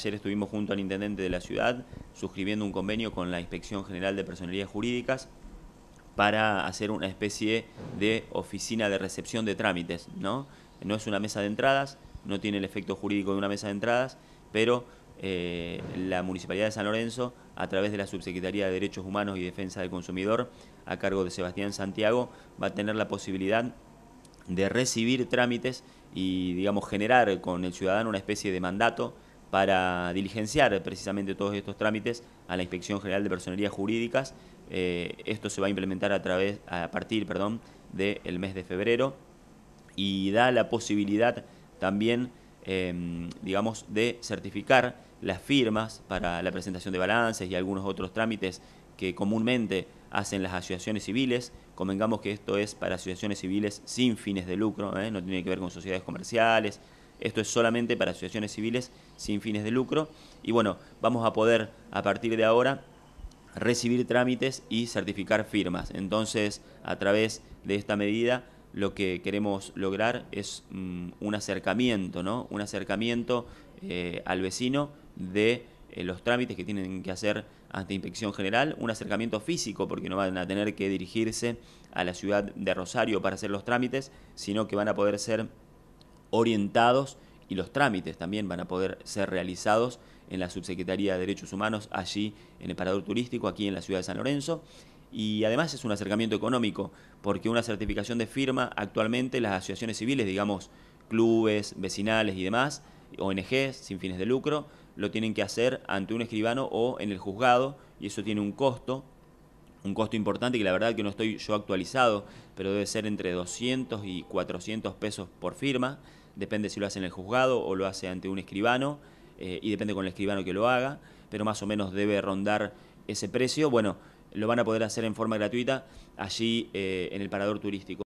Ayer estuvimos junto al intendente de la ciudad suscribiendo un convenio con la Inspección General de Personalidades Jurídicas para hacer una especie de oficina de recepción de trámites, ¿no? No es una mesa de entradas, no tiene el efecto jurídico de una mesa de entradas, pero eh, la Municipalidad de San Lorenzo, a través de la Subsecretaría de Derechos Humanos y Defensa del Consumidor, a cargo de Sebastián Santiago, va a tener la posibilidad de recibir trámites y, digamos, generar con el ciudadano una especie de mandato para diligenciar precisamente todos estos trámites a la Inspección General de Personerías Jurídicas. Eh, esto se va a implementar a, través, a partir perdón, del mes de febrero y da la posibilidad también, em, digamos, de certificar las firmas para la presentación de balances y algunos otros trámites que comúnmente hacen las asociaciones civiles. Convengamos que esto es para asociaciones civiles sin fines de lucro, ¿eh? no tiene que ver con sociedades comerciales, esto es solamente para asociaciones civiles sin fines de lucro. Y bueno, vamos a poder a partir de ahora recibir trámites y certificar firmas. Entonces, a través de esta medida, lo que queremos lograr es mm, un acercamiento, ¿no? Un acercamiento eh, al vecino de eh, los trámites que tienen que hacer ante Inspección General, un acercamiento físico, porque no van a tener que dirigirse a la ciudad de Rosario para hacer los trámites, sino que van a poder ser orientados y los trámites también van a poder ser realizados en la Subsecretaría de Derechos Humanos, allí en el Parador Turístico, aquí en la ciudad de San Lorenzo. Y además es un acercamiento económico, porque una certificación de firma actualmente las asociaciones civiles, digamos, clubes, vecinales y demás, ONG sin fines de lucro, lo tienen que hacer ante un escribano o en el juzgado, y eso tiene un costo un costo importante que la verdad que no estoy yo actualizado, pero debe ser entre 200 y 400 pesos por firma, depende si lo hace en el juzgado o lo hace ante un escribano, eh, y depende con el escribano que lo haga, pero más o menos debe rondar ese precio. Bueno, lo van a poder hacer en forma gratuita allí eh, en el parador turístico.